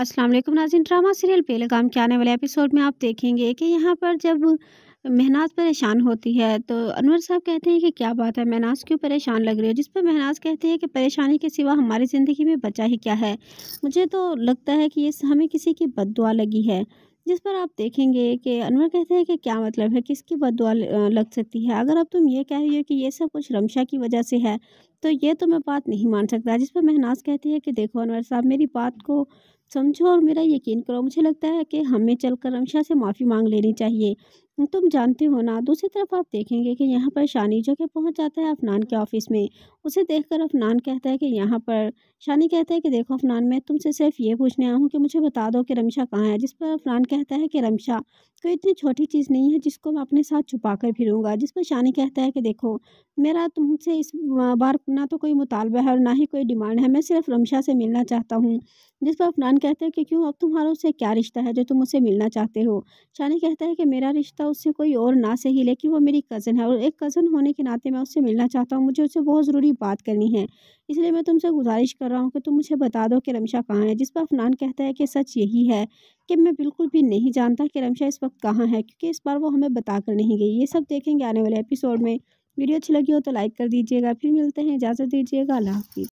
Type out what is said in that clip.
अस्सलाम वालेकुम नाजिन drama serial Pahalgam के आने वाले एपिसोड में आप देखेंगे कि यहाँ पर जब महनाज परेशान होती है तो अनवर साहब कहते हैं कि क्या बात है महनाज क्यों परेशान लग रही है जिस पर महनाज कहते हैं कि परेशानी के सिवा हमारी ज़िंदगी में बचा ही क्या है मुझे तो लगता है कि ये हमें किसी की बद लगी है जिस पर आप देखेंगे कि अनवर कहते हैं कि क्या मतलब है किसकी बदुआ लग सकती है अगर अब तुम ये कह रही हो कि ये सब कुछ रमशा की वजह से है तो ये तो मैं बात नहीं मान सकता जिस पर महनाज कहती है कि देखो अनवर साहब मेरी बात को समझो और मेरा यकीन करो मुझे लगता है कि हमें चलकर रमशा से माफ़ी मांग लेनी चाहिए तुम जानते हो ना दूसरी तरफ आप देखेंगे कि यहाँ पर शानी जो कि पहुँच जाता है अफनान के ऑफ़िस में उसे देखकर अफनान कहता है कि यहाँ पर शानी कहता है कि देखो अफनान मैं तुमसे सिर्फ ये पूछने आया हूँ कि मुझे बता दो कि रमशा कहाँ है जिस पर अफनान कहता है कि रमशा कोई इतनी छोटी चीज़ नहीं है जिसको मैं अपने साथ छुपा कर फिरूँगा जिस पर शानी कहता है कि देखो मेरा तुमसे इस बार ना तो कोई मुतालबा है और ना ही कोई डिमांड है मैं सिर्फ रमशा से मिलना चाहता हूँ जिस पर अफनान कहता है कि क्यों अब तुम्हारा उससे क्या रिश्ता है जो तुम उससे मिलना चाहते हो शानी कहता है कि मेरा रिश्ता उससे कोई और ना सही लेकिन वो मेरी कज़न है और एक कज़न होने के नाते मैं उससे मिलना चाहता हूँ मुझे उससे बहुत ज़रूरी बात करनी है इसलिए मैं तुमसे गुजारिश कर रहा हूँ कि तुम मुझे बता दो कि रमशा कहाँ है जिस पर अफनान कहता है कि सच यही है कि मैं बिल्कुल भी नहीं जानता कि रमशा इस वक्त कहाँ है क्योंकि इस बार वो हमें बता कर नहीं गई ये सब देखेंगे आने वाले एपिसोड में वीडियो अच्छी लगी हो तो लाइक कर दीजिएगा फिर मिलते हैं इजाज़त दीजिएगा अल्लाह हाफिज़